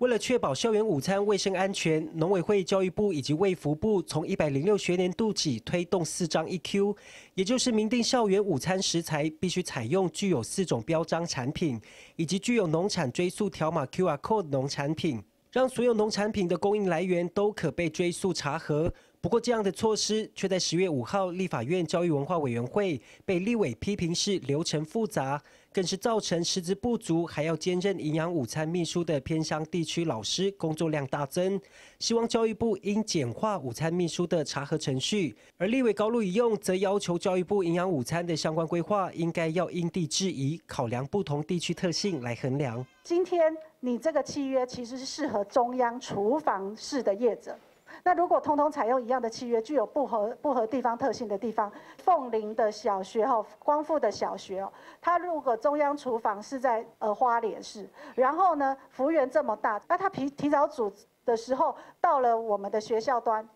为了确保校园午餐卫生安全，农委会、教育部以及卫福部从一百零六学年度起推动四张 EQ，也就是明定校园午餐食材必须采用具有四种标章产品，以及具有农产追溯条码 QR Code 农产品，让所有农产品的供应来源都可被追溯查核。不过，这样的措施却在十月五号立法院教育文化委员会被立委批评是流程复杂，更是造成师资不足，还要兼任营养午餐秘书的偏乡地区老师工作量大增。希望教育部应简化午餐秘书的查核程序。而立委高露一用则要求教育部营养午餐的相关规划应该要因地制宜，考量不同地区特性来衡量。今天你这个契约其实是适合中央厨房式的业者。那如果通通采用一样的契约，具有不合不合地方特性的地方，凤林的小学吼，光复的小学哦，它如果中央厨房是在呃花莲市，然后呢，幅员这么大，那他提提早煮的时候，到了我们的学校端，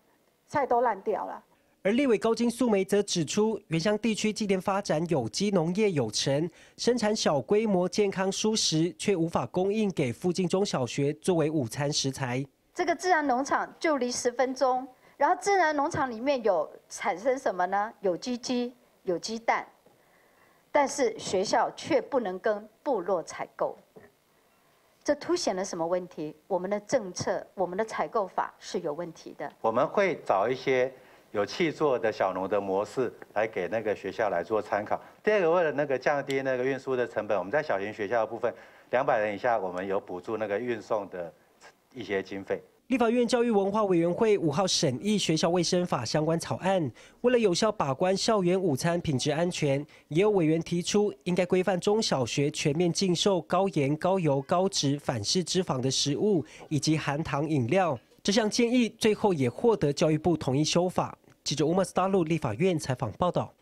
菜都烂掉了。而立委高金素梅则指出，原乡地区近年发展有机农业有成，生产小规模健康蔬食，却无法供应给附近中小学作为午餐食材。这个自然农场就离十分钟，然后自然农场里面有产生什么呢？有机鸡、有鸡蛋，但是学校却不能跟部落采购，这凸显了什么问题？我们的政策、我们的采购法是有问题的。我们会找一些有气做的小农的模式来给那个学校来做参考。第二个，为了那个降低那个运输的成本，我们在小型学校的部分，两百人以下，我们有补助那个运送的。一些经费。立法院教育文化委员会五号审议学校卫生法相关草案，为了有效把关校园午餐品质安全，也有委员提出应该规范中小学全面禁售高盐、高油、高脂、反式脂肪的食物以及含糖饮料。这项建议最后也获得教育部同意修法。记者乌马斯达路立法院采访报道。